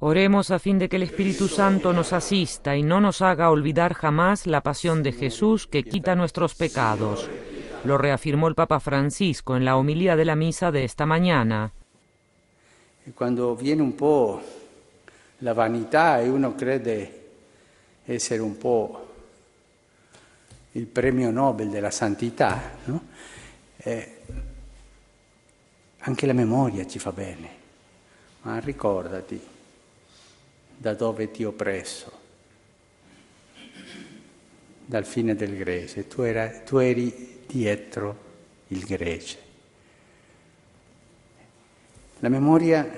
Oremos a fin de que el Espíritu Santo nos asista y no nos haga olvidar jamás la pasión de Jesús que quita nuestros pecados. Lo reafirmó el Papa Francisco en la homilía de la misa de esta mañana. Cuando viene un poco la vanidad... ...y uno cree ser un poco el premio Nobel de la no? eh, anche la memoria ci fa bene, ma ricordati da dove ti ho preso. Dal fine del grece, tu, era, tu eri dietro il grece. La memoria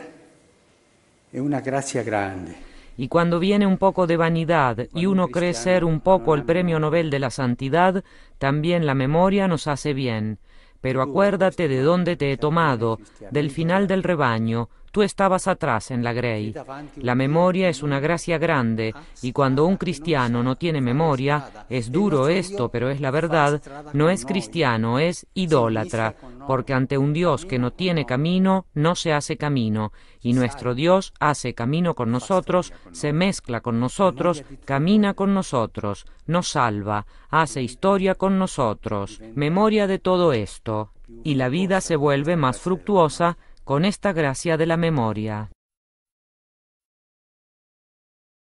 è una grazia grande. Y cuando viene un poco de vanidad y uno cree ser un poco el premio Nobel de la santidad, también la memoria nos hace bien. Pero acuérdate de dónde te he tomado, del final del rebaño, Tú estabas atrás en la Grey. La memoria es una gracia grande y cuando un cristiano no tiene memoria, es duro esto, pero es la verdad, no es cristiano, es idólatra, porque ante un Dios que no tiene camino, no se hace camino, y nuestro Dios hace camino con nosotros, se mezcla con nosotros, camina con nosotros, nos salva, hace historia con nosotros, memoria de todo esto, y la vida se vuelve más fructuosa con esta gracia de la memoria.